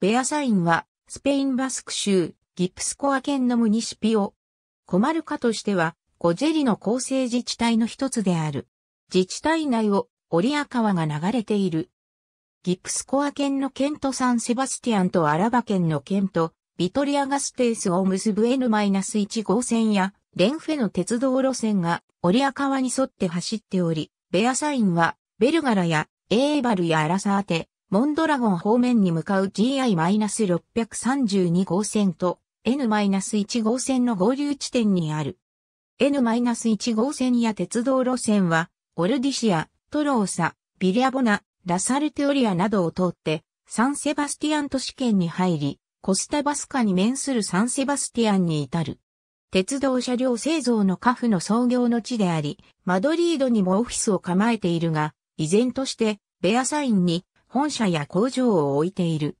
ベアサインは、スペインバスク州、ギプスコア県のムニシピオ。コマルカとしては、ゴジェリの構成自治体の一つである。自治体内を、オリア川が流れている。ギプスコア県の県とサンセバスティアンとアラバ県の県と、ビトリアガステースを結ぶ N-1 号線や、レンフェの鉄道路線が、オリア川に沿って走っており、ベアサインは、ベルガラや、エーバルやアラサーテ、モンドラゴン方面に向かう GI-632 号線と N-1 号線の合流地点にある。N-1 号線や鉄道路線は、オルディシア、トローサ、ビリャボナ、ラサルテオリアなどを通って、サンセバスティアン都市圏に入り、コスタバスカに面するサンセバスティアンに至る。鉄道車両製造のカフの創業の地であり、マドリードにもオフィスを構えているが、依然として、ベアサインに本社や工場を置いている。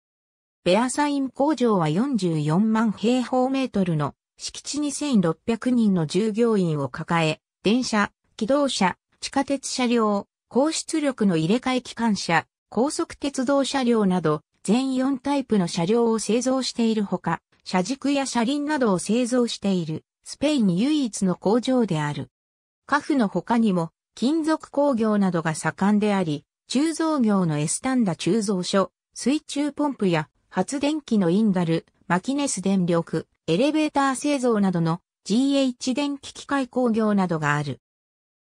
ベアサイン工場は44万平方メートルの敷地2600人の従業員を抱え、電車、機動車、地下鉄車両、高出力の入れ替え機関車、高速鉄道車両など、全4タイプの車両を製造しているほか、車軸や車輪などを製造している、スペイン唯一の工場である。カフの他にも、金属工業などが盛んであり、鋳造業のエスタンダ鋳造所、水中ポンプや発電機のインダル、マキネス電力、エレベーター製造などの GH 電気機械工業などがある。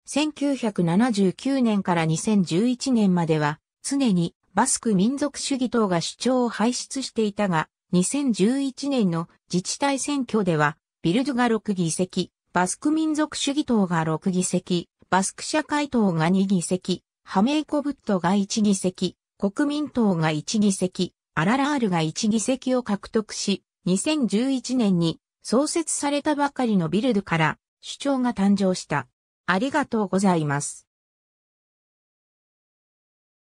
1979年から2011年までは常にバスク民族主義党が主張を排出していたが、2011年の自治体選挙ではビルドが6議席、バスク民族主義党が6議席、バスク社会党が2議席、ハメイコブットが1議席、国民党が1議席、アララールが1議席を獲得し、2011年に創設されたばかりのビルドから首長が誕生した。ありがとうございます。